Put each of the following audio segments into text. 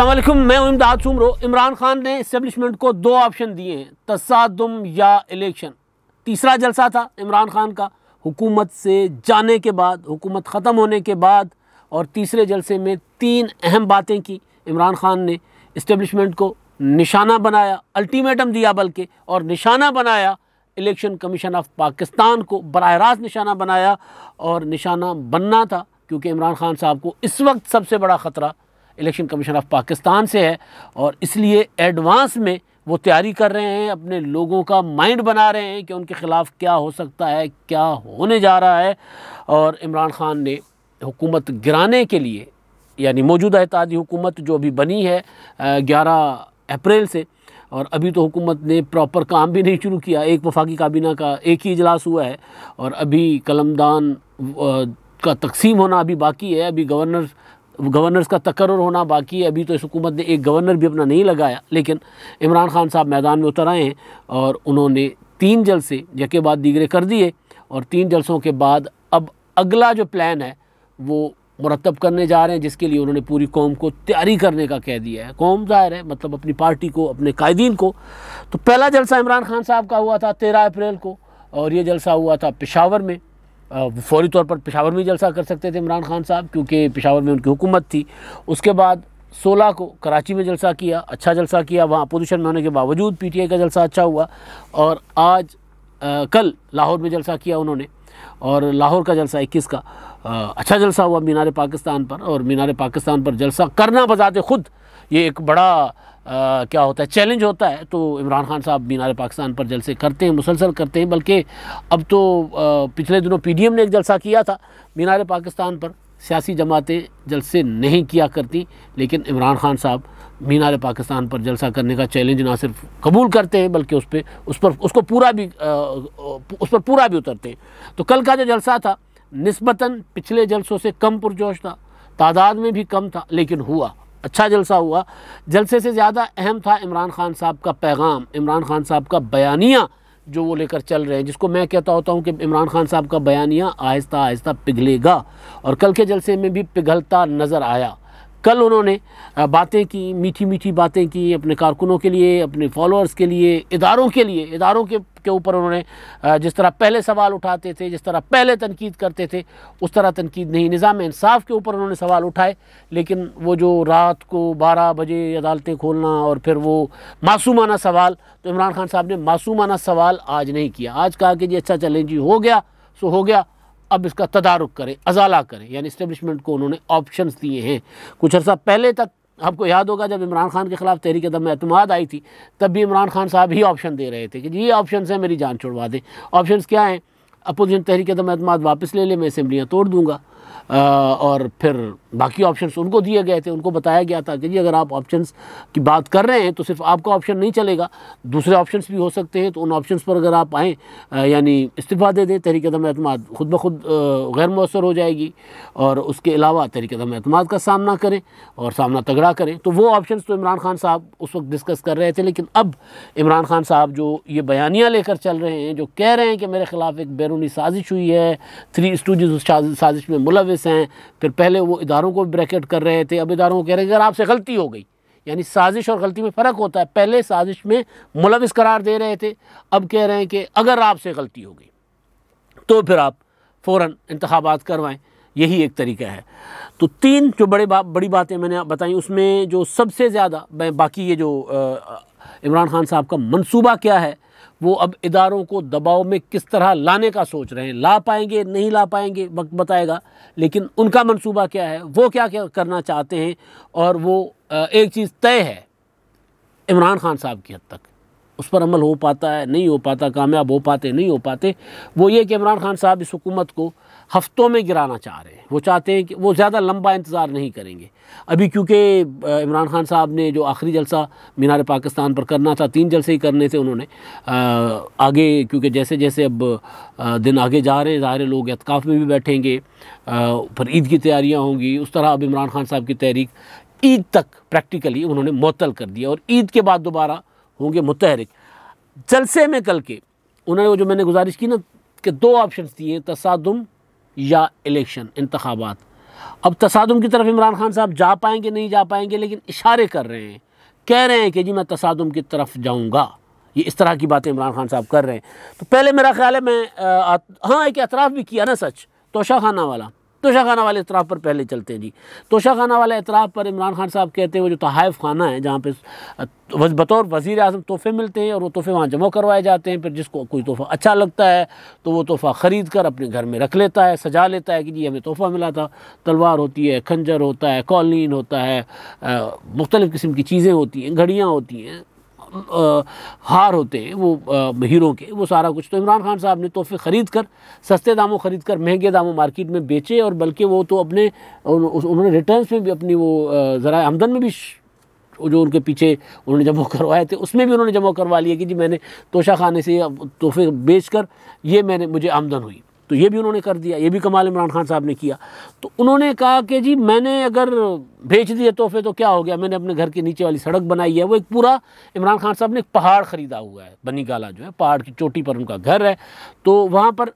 असलम मैं इमदाद सुमरो इमरान खान ने इस्टेबलिशमेंट को दो ऑप्शन दिए हैं तसादम या इलेक्शन तीसरा जलसा था इमरान खान का हुकूमत से जाने के बाद हुकूमत ख़त्म होने के बाद और तीसरे जलसे में तीन अहम बातें की इमरान खान ने इस्टबलिशमेंट को निशाना बनाया अल्टीमेटम दिया बल्कि और निशाना बनाया इलेक्शन कमीशन ऑफ पाकिस्तान को बरह रास्त निशाना बनाया और निशाना बनना था क्योंकि इमरान खान साहब को इस वक्त सबसे बड़ा ख़तरा इलेक्शन कमीशन ऑफ पाकिस्तान से है और इसलिए एडवांस में वो तैयारी कर रहे हैं अपने लोगों का माइंड बना रहे हैं कि उनके ख़िलाफ़ क्या हो सकता है क्या होने जा रहा है और इमरान ख़ान ने हुकूमत गिराने के लिए यानी मौजूदा इतिहादी हुकूमत जो अभी बनी है ग्यारह अप्रैल से और अभी तो हुकूमत ने प्रॉपर काम भी नहीं शुरू किया एक वफाकी काबीना का एक ही इजलास हुआ है और अभी कलमदान का तकसीम होना अभी बाकी है अभी गवर्नर गवर्नर्स का तकर्र होना बाकी है अभी तो इस हुकूमत ने एक गवर्नर भी अपना नहीं लगाया लेकिन इमरान खान साहब मैदान में उतर आए हैं और उन्होंने तीन जलसे जके बाद दीगरे कर दिए और तीन जलसों के बाद अब अगला जो प्लान है वो मुरतब करने जा रहे हैं जिसके लिए उन्होंने पूरी कौम को तैयारी करने का कह दिया है कौम ज़ाहिर है मतलब अपनी पार्टी को अपने कायदीन को तो पहला जलसा इमरान खान साहब का हुआ था तेरह अप्रैल को और ये जलसा हुआ था पेशावर में फौरी तौर पर पेशावर में जलसा कर सकते थे इमरान खान साहब क्योंकि पेशावर में उनकी हुकूमत थी उसके बाद सोलह को कराची में जलसा किया अच्छा जलसा किया वहाँ अपोजिशन में होने के बावजूद आई का जलसा अच्छा हुआ और आज आ, कल लाहौर में जलसा किया उन्होंने और लाहौर का जलसा इक्कीस का आ, अच्छा जलसा हुआ मीनार पाकिस्तान पर और मीनार पाकिस्तान पर जलसा करना बजाते ख़ुद ये एक बड़ा आ, क्या होता है चैलेंज होता है तो इमरान खान साहब मीनार पाकिस्तान पर जलसे करते हैं मुसलसल करते हैं बल्कि अब तो आ, पिछले दिनों पीडीएम ने एक जलसा किया था मीनार पाकिस्तान पर सियासी जमातें जलसे नहीं किया करती लेकिन इमरान खान साहब मीनार पाकिस्तान पर जलसा करने का चैलेंज ना सिर्फ कबूल करते हैं बल्कि उस पर उस पर उसको पूरा भी आ, उस पर पूरा भी उतरते हैं तो कल का जो जलसा था नस्बता पिछले जलसों से कम पुरजोश था तादाद में भी कम था लेकिन हुआ अच्छा जलसा हुआ जलसे से ज़्यादा अहम था इमरान खान साहब का पैगाम इमरान खान साहब का बयानिया जो वो लेकर चल रहे हैं जिसको मैं कहता होता हूँ कि इमरान खान साहब का बयानिया आहिस्ता आहिस्ता पिघलेगा और कल के जलसे में भी पिघलता नज़र आया कल उन्होंने बातें की मीठी मीठी बातें की अपने कारकुनों के लिए अपने फॉलोअर्स के लिए इदारों के लिए इदारों के के ऊपर उन्होंने जिस तरह पहले सवाल उठाते थे जिस तरह पहले तनकीद करते थे उस तरह तनकीद नहीं निज़ाम इंसाफ के ऊपर उन्होंने सवाल उठाए लेकिन वो जो रात को 12 बजे अदालतें खोलना और फिर वो मासूमाना सवाल तो इमरान खान साहब ने मासूमाना सवाल आज नहीं किया आज कहा कि जी अच्छा चलें जी हो गया सो हो गया अब इसका तदारुक करें अजाला करें यानी इस्टेब्लिशमेंट को उन्होंने ऑप्शन दिए हैं कुछ अर्सा पहले तक आपको याद होगा जब इमरान खान के खिलाफ तहरीक दम अतमाद आई थी तब भी इमरान खान साहब ही ऑप्शन दे रहे थे कि ये ऑप्शन है मेरी जान छोड़वा दें ऑप्शन क्या हैं अपोजिशन तहरीक दम अतमाद वापस ले लें मैं असम्बलियाँ तोड़ दूँगा और फिर बाकी ऑप्शंस उनको दिए गए थे उनको बताया गया था कि जी अगर आप ऑप्शंस की बात कर रहे हैं तो सिर्फ आपका ऑप्शन नहीं चलेगा दूसरे ऑप्शंस भी हो सकते हैं तो उन ऑप्शंस पर अगर आप आएँ यानी इस्तीफ़ा दे दें तहरीक दम अतमाद खुद ब खुद गैर मौसर हो जाएगी और उसके अलावा तहरीक दम अतमाद का सामना करें और सामना तगड़ा करें तो वो ऑप्शन तो इमरान खान साहब उस वक्त डिस्कस कर रहे थे लेकिन अब इमरान खान साहब जो ये बयानियाँ लेकर चल रहे हैं जो कह रहे हैं कि मेरे खिलाफ एक बैरूनी साजिश हुई है थ्री स्टूज साजिश में मुलव मुलविस हैं फिर पहले वो इदारों को ब्रैकेट कर रहे थे अब इदारों को कह रहे हैं अगर आपसे गलती हो गई यानी साजिश और गलती में फ़र्क होता है पहले साजिश में मुलविस करार दे रहे थे अब कह रहे हैं कि अगर आपसे गलती हो गई तो फिर आप फ़ौर इंतबात करवाएँ यही एक तरीका है तो तीन जो बड़े बा, बड़ी बातें मैंने बताई उसमें जो सबसे ज़्यादा बाकी ये जो इमरान खान साहब का मनसूबा क्या है वो अब इदारों को दबाव में किस तरह लाने का सोच रहे हैं ला पाएंगे नहीं ला पाएंगे वक्त बताएगा लेकिन उनका मंसूबा क्या है वो क्या क्या करना चाहते हैं और वो एक चीज़ तय है इमरान खान साहब की हद तक उस पर अमल हो पाता है नहीं हो पाता कामयाब हो पाते नहीं हो पाते वो ये कि इमरान खान साहब इस हुकूमत को हफ्तों में गिराना चाह रहे हैं वो चाहते हैं कि वो ज़्यादा लंबा इंतज़ार नहीं करेंगे अभी क्योंकि इमरान खान साहब ने जो आखिरी जलसा मीनार पाकिस्तान पर करना था तीन जलसे ही करने थे उन्होंने आगे क्योंकि जैसे जैसे अब दिन आगे जा रहे हैं ज़ाहिर लोग एतकाफ़ में भी बैठेंगे फिर ईद की तैयारियाँ होंगी उस तरह अब इमरान खान साहब की तहरीक ईद तक प्रैक्टिकली उन्होंने मअतल कर दिया और ईद के बाद दोबारा होंगे मुतहरक जलसे में कल के उन्होंने वो जो मैंने गुजारिश की ना कि दो ऑप्शन दिए तसादम या इलेक्शन इंतबात अब तसादम की तरफ इमरान खान साहब जा पाएंगे नहीं जा पाएंगे लेकिन इशारे कर रहे हैं कह रहे हैं कि जी मैं तसादम की तरफ जाऊंगा ये इस तरह की बातें इमरान खान साहब कर रहे हैं तो पहले मेरा ख्याल है मैं आ, हाँ एक एतराफ़ भी किया ना सच तोशा खाना वाला तोशाखाना वाले इतराफ़ पर पहले चलते हैं जी तोशाखाना वाले इतराफ़ पर इमरान खान साहब कहते हैं वो जो तहाइफ खाना है जहाँ पे बतौर वज़ी अजम तोहफ़े मिलते हैं और वो तोहफ़े वहाँ जमा करवाए जाते हैं फिर जिसको कोई तोहफ़ा अच्छा लगता है तो वो तोहफ़ा ख़रीद कर अपने घर में रख लेता है सजा लेता है कि जी हमें तोहफ़ा मिला था तलवार होती है खंजर होता है कॉलिन होता है मुख्तलिफ़ किस्म की चीज़ें होती हैं घड़ियाँ होती हैं हार होते हैं वो हीरो के वो सारा कुछ तो इमरान खान साहब ने तोहफे ख़रीद कर सस्ते दामों ख़रीद कर महंगे दामों मार्केट में बेचे और बल्कि वो तो अपने उन्होंने रिटर्न में भी अपनी वो ज़रा आमदन में भी जो उनके पीछे उन्होंने जमा करवाए थे उसमें भी उन्होंने जमा करवा लिया कि जी मैंने तोशा खाने से तोहफे बेच कर ये मैंने मुझे आमदन हुई तो ये भी उन्होंने कर दिया ये भी कमाल इमरान खान साहब ने किया तो उन्होंने कहा कि जी मैंने अगर भेज दिए तोहफे तो क्या हो गया मैंने अपने घर के नीचे वाली सड़क बनाई है वो एक पूरा इमरान खान साहब ने एक पहाड़ ख़रीदा हुआ है बनी गाला जो है पहाड़ की चोटी पर उनका घर है तो वहाँ पर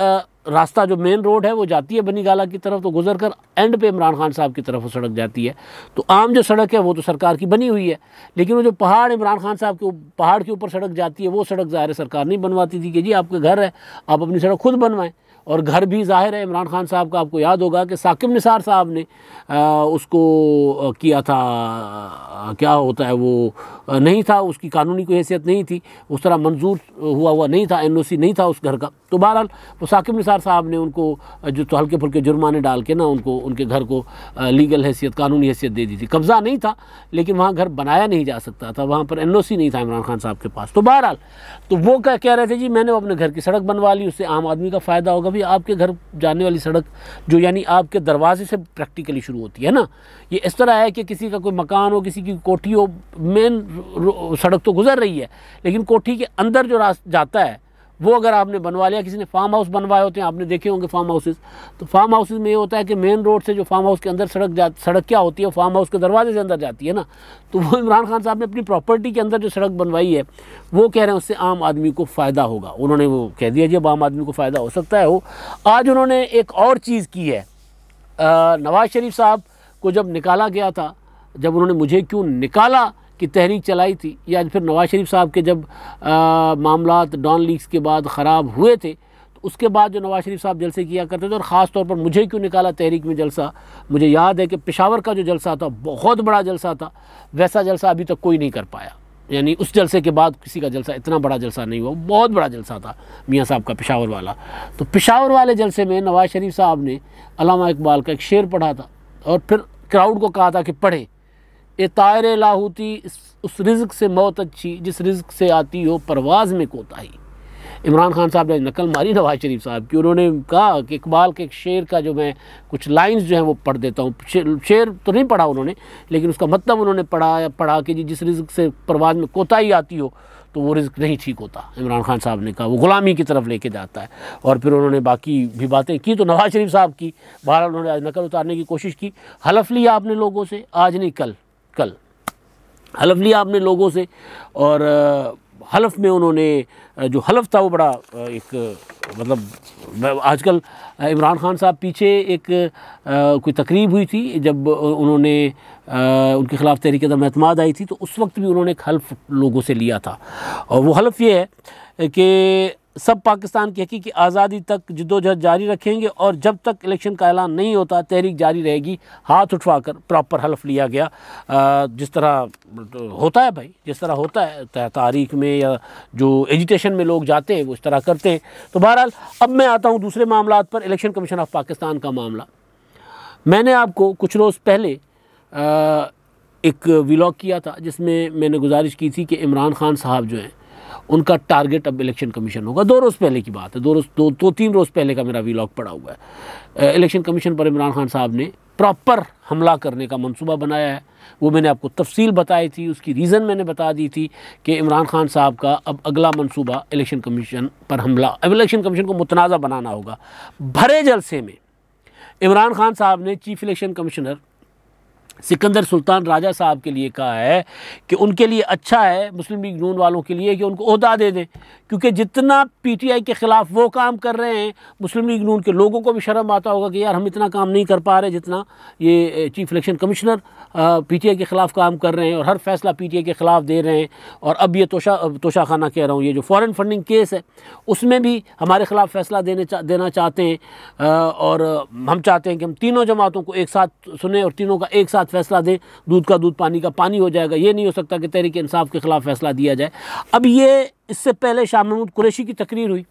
आ, रास्ता जो मेन रोड है वो जाती है बनीगाला की तरफ तो गुजर कर एंड पे इमरान खान साहब की तरफ वो सड़क जाती है तो आम जो सड़क है वो तो सरकार की बनी हुई है लेकिन वो जो पहाड़ इमरान खान साहब के पहाड़ के ऊपर सड़क जाती है वो सड़क ज़ाहिर सरकार नहीं बनवाती थी कि जी आपके घर है आप अपनी सड़क खुद बनवाएं और घर भी जाहिर है इमरान खान साहब का आपको याद होगा कि साकिब निसार साहब ने आ, उसको किया था आ, क्या होता है वो आ, नहीं था उसकी कानूनी कोई हैसियत नहीं थी उस तरह मंजूर हुआ हुआ नहीं था एनओसी नहीं था उस घर का तो बहरहाल वो साकिब निसार साहब ने उनको जो तो हल्के फुल्के जुर्माने डाल के ना उनको उनके घर को लीगल हैसियत कानूनी हैसियत दे दी थी कब्ज़ा नहीं था लेकिन वहाँ घर बनाया नहीं जा सकता था वहाँ पर एन नहीं था इमरान खान साहब के पास तो बहरहाल तो वो कह रहे थे जी मैंने अपने घर की सड़क बनवा ली उससे आम आदमी का फ़ायदा होगा कभी आपके घर जाने वाली सड़क जो यानी आपके दरवाजे से प्रैक्टिकली शुरू होती है ना ये इस तरह है कि किसी का कोई मकान हो किसी की कोठी हो मेन सड़क तो गुजर रही है लेकिन कोठी के अंदर जो रास्ता जाता है वो अगर आपने बनवा लिया किसी ने फार्म हाउस बनवाए होते हैं आपने देखे होंगे फार्म हाउसेज तो फार्म हाउसेज में ये होता है कि मेन रोड से जो फार्म हाउस के अंदर सड़क जा सड़क क्या होती है फार्म हाउस के दरवाजे से अंदर जाती है ना तो वो इमरान खान साहब ने अपनी प्रॉपर्टी के अंदर जो सड़क बनवाई है वो कह रहे हैं उससे आम आदमी को फ़ायदा होगा उन्होंने वो कह दिया जी अब आम आदमी को फ़ायदा हो सकता है वो आज उन्होंने एक और चीज़ की है नवाज़ शरीफ साहब को जब निकाला गया था जब उन्होंने मुझे क्यों निकाला की तहरीक चलाई थी या फिर नवाज शरीफ साहब के जब मामला डॉन लीग्स के बाद ख़राब हुए थे तो उसके बाद जो नवाज शरीफ साहब जलसे किया करते थे और ख़ास तौर पर मुझे क्यों निकाला तहरीक में जलसा मुझे याद है कि पेशावर का जो जलसा था बहुत बड़ा जलसा था वैसा जलसा अभी तक कोई नहीं कर पाया यानी उस जलसे के बाद किसी का जलसा इतना बड़ा जलसा नहीं हुआ बहुत बड़ा जलसा था मियाँ साहब का पेशावर वाला तो पेशावर वाले जलसे में नवाज़ शरीफ साहब ने अलामा इकबाल का एक शेर पढ़ा था और फिर क्राउड को कहा था कि पढ़े ए तायर लाहूती उस रिज्क से मौत अच्छी जिस रिज्क से आती हो परवाज़ में कोताही इमरान खान साहब ने नकल मारी नवाज शरीफ साहब की उन्होंने कहा कि इकबाल के एक शेर का जो मैं कुछ लाइंस जो है वो पढ़ देता हूँ शेर तो नहीं पढ़ा उन्होंने लेकिन उसका मतलब उन्होंने पढ़ा पढ़ा कि जी जिस रिज्क से परवाज में कोताही आती हो तो वो रिज्क नहीं ठीक होता इमरान खान साहब ने कहा वो ग़ुलामी की तरफ लेके जाता है और फिर उन्होंने बाकी भी बातें की तो नवाज शरीफ साहब की बहरहाल उन्होंने आज नकल उतारने की कोशिश की हलफ लिया आपने लोगों से आज नहीं कल कल हलफ लिया आपने लोगों से और हलफ में उन्होंने जो हलफ था वो बड़ा एक मतलब आजकल इमरान खान साहब पीछे एक आ, कोई तकरीब हुई थी जब उन्होंने आ, उनके ख़िलाफ़ तहरीक दम अतमाद आई थी तो उस वक्त भी उन्होंने एक हल्फ लोगों से लिया था और वो हल्फ ये है कि सब पाकिस्तान की हकीकी आज़ादी तक जदोजहद जारी रखेंगे और जब तक इलेक्शन का ऐलान नहीं होता तहरीक जारी रहेगी हाथ उठवाकर प्रॉपर हलफ लिया गया जिस तरह होता है भाई जिस तरह होता है तारीख में या जो एजुटेशन में लोग जाते हैं वो इस तरह करते हैं तो बहरहाल अब मैं आता हूँ दूसरे मामला पर इलेक्शन कमीशन ऑफ पाकिस्तान का मामला मैंने आपको कुछ रोज़ पहले एक व्लॉग किया था जिसमें मैंने गुजारिश की थी कि इमरान खान साहब जो हैं उनका टारगेट अब इलेक्शन कमीशन होगा दो रोज़ पहले की बात है दो रोज़ दो दो तीन रोज़ पहले का मेरा वीलॉग पड़ा हुआ है इलेक्शन कमीशन पर इमरान खान साहब ने प्रॉपर हमला करने का मंसूबा बनाया है वो मैंने आपको तफसील बताई थी उसकी रीज़न मैंने बता दी थी कि इमरान खान साहब का अब अगला मनसूबा इलेक्शन कमीशन पर हमला अब इलेक्शन कमीशन को मुतनाज़ा बनाना होगा भरे जलसे में इमरान खान साहब ने chief election commissioner Sikandar Sultan Raja साहब के लिए कहा है कि उनके लिए अच्छा है मुस्लिम लीग नून वालों के लिए कि उनको अहदा दे दें क्योंकि जितना पीटीआई के ख़िलाफ़ वो काम कर रहे हैं मुस्लिम लीग नून के लोगों को भी शर्म आता होगा कि यार हम इतना काम नहीं कर पा रहे जितना ये चीफ इलेक्शन कमिश्नर पीटीआई के ख़िलाफ़ काम कर रहे हैं और हर फैसला आई के ख़िलाफ़ दे रहे हैं और अब ये तोशा तोशा खाना कह रहा हूँ ये जो फ़ॉरन फंडिंग केस है उसमें भी हमारे ख़िलाफ़ फ़ैसला देने चा, देना चाहते हैं और हम चाहते हैं कि हम तीनों जमातों को एक साथ सुने और तीनों का एक साथ साथ फैसला दे दूध का दूध पानी का पानी हो जाएगा ये नहीं हो सकता कि तहरीक इंसाफ के ख़िलाफ़ फैसला दिया जाए अब ये इससे पहले शाह महमूद कुरेशी की तकरीर हुई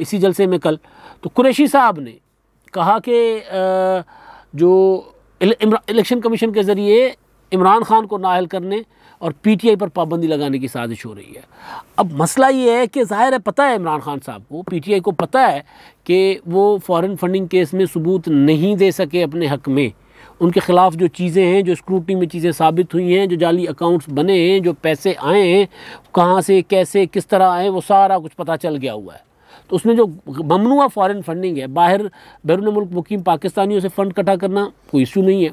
इसी जलसे में कल तो कुरैशी साहब ने कहा कि जो इलेक्शन कमीशन के ज़रिए इमरान खान को नाहल करने और पीटीआई पर पाबंदी लगाने की साजिश हो रही है अब मसला ये है कि ज़ाहिर है पता है इमरान खान साहब को पीटीआई को पता है कि वो फॉरेन फंडिंग केस में सबूत नहीं दे सके अपने हक में उनके ख़िलाफ़ जो चीज़ें हैं जो स्क्रूटनी में चीज़ें साबित हुई हैं जो जाली अकाउंट्स बने हैं जो पैसे आए हैं कहाँ से कैसे किस तरह आए वो सारा कुछ पता चल गया हुआ है तो उसमें जो ममनुआ फॉरेन फंडिंग है बाहर बैरून मुल्क मुकीम पाकिस्तानियों से फ़ंड इकट्ठा करना कोई इशू नहीं है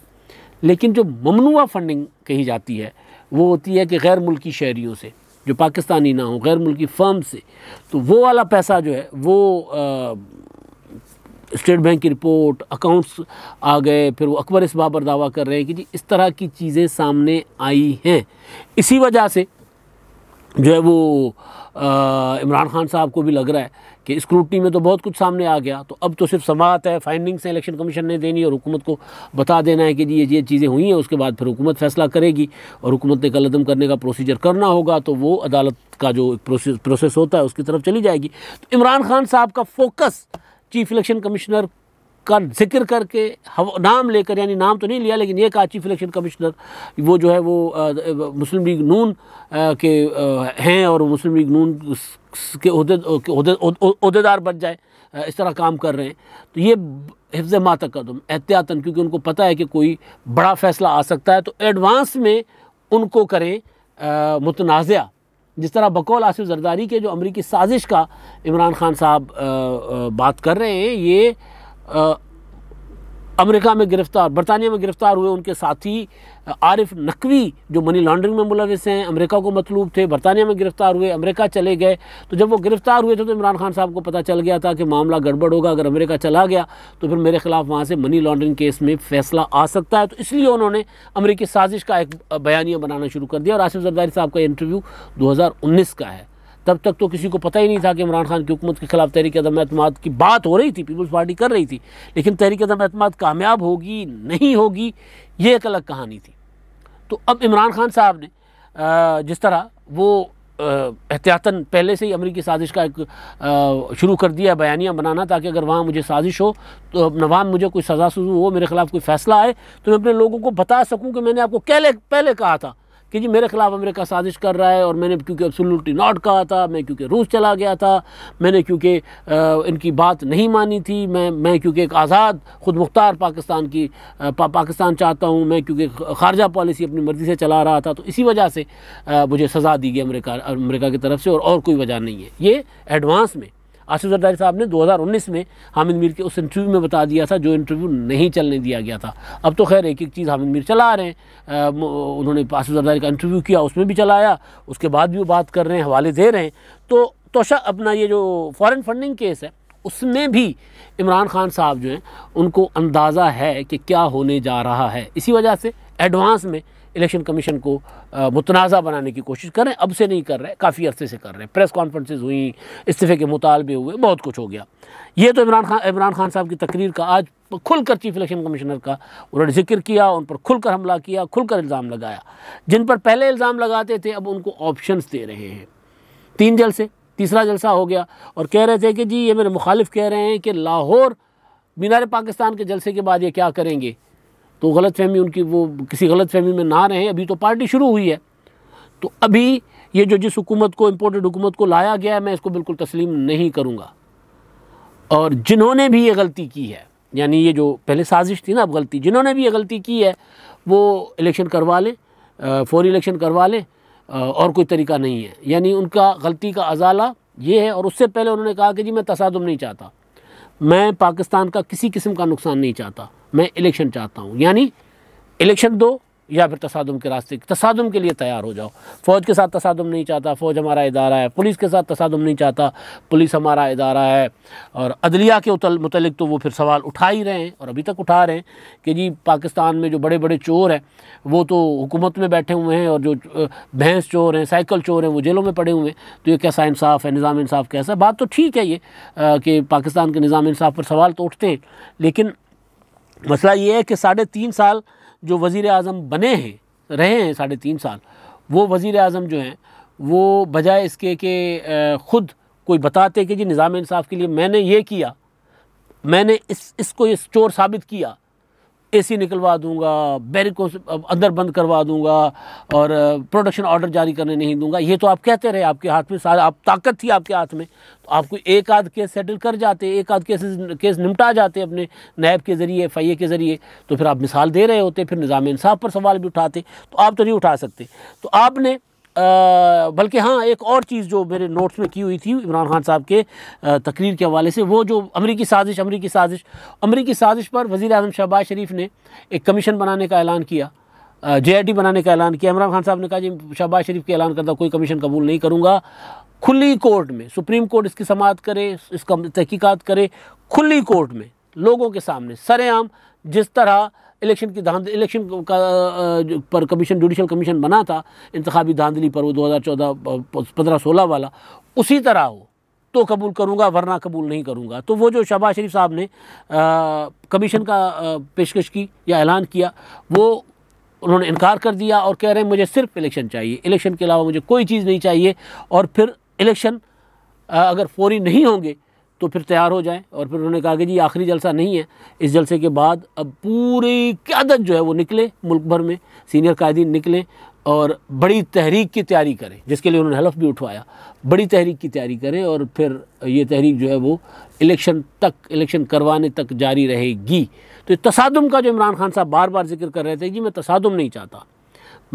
लेकिन जो ममनुआ फंडिंग कही जाती है वो होती है कि गैर मुल्की शहरीों से जो पाकिस्तानी ना हो गैर मुल्की फर्म से तो वो वाला पैसा जो है वो स्टेट बैंक की रिपोर्ट अकाउंट्स आ गए फिर वो अकबर इस बाबर दावा कर रहे हैं कि जी इस तरह की चीज़ें सामने आई हैं इसी वजह से जो है वो इमरान खान साहब को भी लग रहा है कि स्क्रूटनी में तो बहुत कुछ सामने आ गया तो अब तो सिर्फ समात है फाइंडिंग्स हैं इलेक्शन कमीशन ने देनी और हुकूमत को बता देना है कि जी ये ये चीज़ें हुई हैं उसके बाद फिर हुकूमत फैसला करेगी और हुकूमत ने कलदम करने का प्रोसीजर करना होगा तो वो अदालत का जो प्रोसेस प्रोसेस होता है उसकी तरफ चली जाएगी तो इमरान खान साहब का फोकस चीफ इलेक्शन कमिश्नर का जिक्र करके नाम लेकर यानी नाम तो नहीं लिया लेकिन ये कहा चीफ इलेक्शन कमिश्नर वो जो है वो मुस्लिम लीग नून के हैं और मुस्लिम लीग नून के अहदेदार बन जाए इस तरह काम कर रहे हैं तो ये हिफ्ज मात कदम एहतियातन क्योंकि उनको पता है कि कोई बड़ा फैसला आ सकता है तो एडवांस में उनको करें मुतनाज़ जिस तरह बकौल आसिफ जरदारी के जो अमरीकी साजिश का इमरान खान साहब बात कर रहे हैं ये अमेरिका में गिरफ्तार बरतानिया में गिरफ्तार हुए उनके साथी आरिफ नकवी जो मनी लॉन्ड्रिंग में मुलविस हैं अमेरिका को मतलूब थे बरतानिया में गिरफ्तार हुए अमेरिका चले गए तो जब वो गिरफ्तार हुए थे तो इमरान खान साहब को पता चल गया था कि मामला गड़बड़ होगा अगर अमेरिका चला गया तो फिर मेरे खिलाफ वहाँ से मनी लॉन्ड्रिंग केस में फैसला आ सकता है तो इसलिए उन्होंने अमरीकी साजिश का एक बयानिया बनाना शुरू कर दिया और आसिफ जरदारी साहब का इंटरव्यू दो का है तब तक तो किसी को पता ही नहीं था कि इमरान खान की हुकूमत के खिलाफ तहरीक अदम अहतम की बात हो रही थी पीपल्स पार्टी कर रही थी लेकिन तहरीक अदम अहतम कामयाब होगी नहीं होगी ये एक अलग कहानी थी तो अब इमरान खान साहब ने जिस तरह वो एहतियातन पहले से ही अमरीकी साजिश का एक शुरू कर दिया बयानियाँ बनाना ताकि अगर वहाँ मुझे साजिश हो तो नवाम मुझे कोई सजा सुजू हो मेरे खिलाफ कोई फैसला आए तो मैं अपने लोगों को बता सकूँ कि मैंने आपको कहले पहले कहा था कि जी मेरे ख़िलाफ़ अमेरिका साजिश कर रहा है और मैंने क्योंकि एब्सोल्युटली नॉट कहा था मैं क्योंकि रूस चला गया था मैंने क्योंकि इनकी बात नहीं मानी थी मैं मैं क्योंकि एक आज़ाद ख़ुद मुख्तार पाकिस्तान की पा, पाकिस्तान चाहता हूँ मैं क्योंकि खारजा पॉलिसी अपनी मर्ज़ी से चला रहा था तो इसी वजह से मुझे सज़ा दी गई अमरीका अमरीका की तरफ से और, और कोई वजह नहीं है ये एडवांस में आसिफ जरदारी साहब ने 2019 में हामिद मीर के उस इंटरव्यू में बता दिया था जो इंटरव्यू नहीं चलने दिया गया था अब तो खैर एक एक चीज़ हामिद मीर चला रहे हैं उन्होंने आसिफ जरदारी का इंटरव्यू किया उसमें भी चलाया उसके बाद भी वो बात कर रहे हैं हवाले दे रहे हैं तो तोशा अपना ये जो फ़ॉरन फंडिंग केस है उसमें भी इमरान खान साहब जो हैं उनको अंदाज़ा है कि क्या होने जा रहा है इसी वजह से एडवांस में इलेक्शन कमीशन को मुतनाज़ा बनाने की कोशिश कर रहे हैं अब से नहीं कर रहे काफ़ी अरसे से कर रहे हैं प्रेस कॉन्फ्रेंसेज हुई इस्तीफ़े के मुतालबे हुए बहुत कुछ हो गया ये तो इमरान खान इमरान खान साहब की तकरीर का आज खुलकर चीफ इलेक्शन कमिश्नर का उन्होंने जिक्र किया उन पर खुलकर हमला किया खुलकर इल्ज़ाम लगाया जिन पर पहले इल्ज़ाम लगाते थे अब उनको ऑप्शन दे रहे हैं तीन जलसे तीसरा जलसा हो गया और कह रहे थे कि जी ये मेरे मुखालिफ कह रहे हैं कि लाहौर मीनार पाकिस्तान के जलसे के बाद ये क्या करेंगे तो गलत फहमी उनकी वो किसी गलत फहमी में ना रहे अभी तो पार्टी शुरू हुई है तो अभी ये जो जिस हुकूमत को इम्पोर्टेड हुकूमत को लाया गया है मैं इसको बिल्कुल तस्लीम नहीं करूँगा और जिन्होंने भी ये गलती की है यानी ये जो पहले साजिश थी ना अब गलती जिन्होंने भी ये गलती की है वो इलेक्शन करवा लें फौरी इलेक्शन करवा लें और कोई तरीका नहीं है यानी उनका गलती का अजाला ये है और उससे पहले उन्होंने कहा कि जी मैं तसादम नहीं चाहता मैं पाकिस्तान का किसी किस्म का नुकसान नहीं चाहता मैं इलेक्शन चाहता हूँ यानी इलेक्शन दो या फिर तसादम के रास्ते तसादम के लिए तैयार हो जाओ फ़ौज के साथ तसादम नहीं चाहता फ़ौज हमारा इदारा है पुलिस के साथ तसादम नहीं चाहता पुलिस हमारा इदारा है और अदलिया के उतल तो वो फिर सवाल उठा ही रहे हैं और अभी तक उठा रहे हैं कि जी पाकिस्तान में जो बड़े बड़े चोर हैं वो तो हुकूमत में बैठे हुए हैं और जो भैंस चोर हैं साइकिल चोर हैं वो जेलों में पड़े हुए हैं तो ये कैसा इंसाफ है निज़ाम इंसाफ कैसा बात तो ठीक है ये कि पाकिस्तान के निज़ाम इंसाफ पर सवाल तो उठते हैं लेकिन मसला ये है कि साढ़े तीन साल जो वज़ी अजम बने हैं रहे हैं साढ़े तीन साल वो वज़ी अजम जो हैं वो बजाय इसके कि ख़ुद कोई बताते कि जी निज़ाम इंसाफ के लिए मैंने ये किया मैंने इस इसको ये चोर साबित किया एसी निकलवा दूंगा बैरिकों से अंदर बंद करवा दूंगा और प्रोडक्शन ऑर्डर जारी करने नहीं दूंगा ये तो आप कहते रहे आपके हाथ में सारा आप ताकत थी आपके हाथ में तो आपको एक आध केस सेटल कर जाते एक आध केस केस निपटा जाते अपने नैब के ज़रिए एफ के ज़रिए तो फिर आप मिसाल दे रहे होते फिर निज़ाम इंसाफ पर सवाल भी उठाते तो आप तो नहीं उठा सकते तो आपने बल्कि हाँ एक और चीज़ जो मेरे नोट्स में की हुई थी इमरान खान साहब के तकरीर के हवाले से वो जो अमरीकी साजिश अमरीकी साजिश अमरीकी साजिश पर वज़ी अजम शहबाज शरीफ ने एक कमीशन बनाने का ऐलान किया जे बनाने का ऐलान किया इमरान खान साहब ने कहा जी शहबाज शरीफ के ऐलान करता कोई कमीशन कबूल नहीं करूँगा खुली कोर्ट में सुप्रीम कोर्ट इसकी समात करे इसका तहकीक़त करे खुली कोर्ट में लोगों के सामने सरेआम जिस तरह इलेक्शन की धांध इलेक्शन का पर कमीशन जुडिशल कमीशन बना था इंतबी धांधली पर वो दो हज़ार चौदह पंद्रह सोलह वाला उसी तरह हो तो कबूल करूँगा वरना कबूल नहीं करूँगा तो वो जो शहबाज शरीफ साहब ने कमीशन का पेशकश की या ऐलान किया वो उन्होंने इनकार कर दिया और कह रहे हैं मुझे सिर्फ इलेक्शन चाहिए इलेक्शन के अलावा मुझे कोई चीज़ नहीं चाहिए और फिर इलेक्शन अगर फौरी नहीं होंगे तो फिर तैयार हो जाएं और फिर उन्होंने कहा कि जी आखिरी जलसा नहीं है इस जलसे के बाद अब पूरी क्यादत जो है वो निकले मुल्क भर में सीनियर कायदीन निकले और बड़ी तहरीक की तैयारी करें जिसके लिए उन्होंने हलफ भी उठवाया बड़ी तहरीक की तैयारी करें और फिर ये तहरीक जो है वो इलेक्शन तक इलेक्शन करवाने तक जारी रहेगी तो तसादम का जो इमरान खान साहब बार बार जिक्र कर रहे थे कि मैं तसादम नहीं चाहता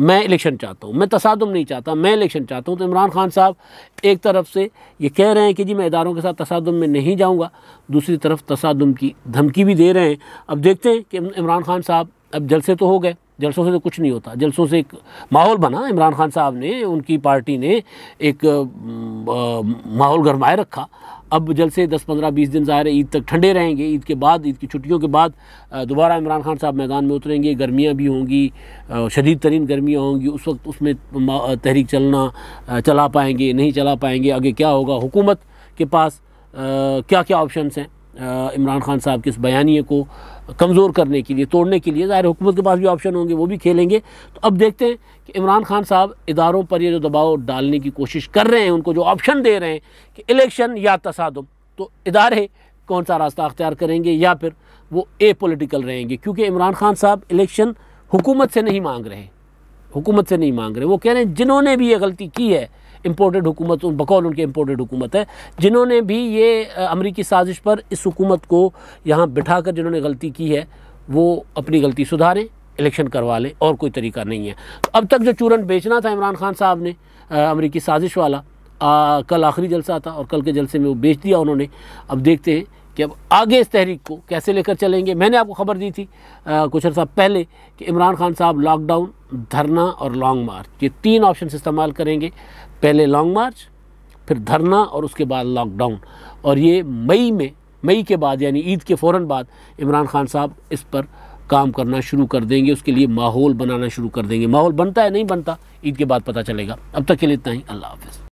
मैं इलेक्शन चाहता हूँ मैं तसादम नहीं चाहता मैं इलेक्शन चाहता हूँ तो इमरान खान साहब एक तरफ से ये कह रहे हैं कि जी मैं इदारों के साथ तसादम में नहीं जाऊँगा दूसरी तरफ तसादम की धमकी भी दे रहे हैं अब देखते हैं कि इमरान खान साहब अब जलसे तो हो गए जलसों से तो कुछ नहीं होता जलसों से एक माहौल बना इमरान खान साहब ने उनकी पार्टी ने एक माहौल गरमाए रखा अब जलसे 10 15 20 दिन ज़ाहिर है ईद तक ठंडे रहेंगे ईद के बाद ईद की छुट्टियों के बाद दोबारा इमरान खान साहब मैदान में उतरेंगे गर्मियाँ भी होंगी शदीद तरीन गर्मियाँ होंगी उस वक्त उसमें तहरीक चलना चला पाएंगे नहीं चला पाएंगे आगे क्या होगा हुकूमत के पास क्या क्या ऑप्शनस हैं इमरान खान साहब के इस बयानी को कमज़ोर करने के लिए तोड़ने के लिए ज़ाहिर हुकूमत के पास भी ऑप्शन होंगे वो भी खेलेंगे तो अब देखते हैं कि इमरान खान साहब इदारों पर ये जो दबाव डालने की कोशिश कर रहे हैं उनको जो ऑप्शन दे रहे हैं कि इलेक्शन या तसादम तो इदारे कौन सा रास्ता अख्तियार करेंगे या फिर वो ए पोलिटिकल रहेंगे क्योंकि इमरान खान साहब इलेक्शन हुकूमत से नहीं मांग रहे हुकूमत से नहीं मांग रहे वो कह रहे हैं जिन्होंने भी ये गलती की है इम्पोर्टेड हुकूमत उन बकौल उनके इम्पोर्टेड हुकूमत है जिन्होंने भी ये अमरीकी साजिश पर इस हुकूमत को यहाँ बिठा कर जिन्होंने गलती की है वो अपनी गलती सुधारें इलेक्शन करवा लें और कोई तरीका नहीं है तो अब तक जो चूरन बेचना था इमरान खान साहब ने अमरीकी साजिश वाला आ, कल आखिरी जलसा था और कल के जलसे में वो बेच दिया उन्होंने अब देखते हैं कि अब आगे इस तहरीक को कैसे लेकर चलेंगे मैंने आपको खबर दी थी आ, कुछ अर्सा पहले कि इमरान खान साहब लॉकडाउन धरना और लॉन्ग मार्च ये तीन ऑप्शन इस्तेमाल करेंगे पहले लॉन्ग मार्च फिर धरना और उसके बाद लॉकडाउन और ये मई में मई के बाद यानी ईद के फ़ौर बाद इमरान खान साहब इस पर काम करना शुरू कर देंगे उसके लिए माहौल बनाना शुरू कर देंगे माहौल बनता है नहीं बनता ईद के बाद पता चलेगा अब तक के लिए इतना ही अल्लाह हाफिज़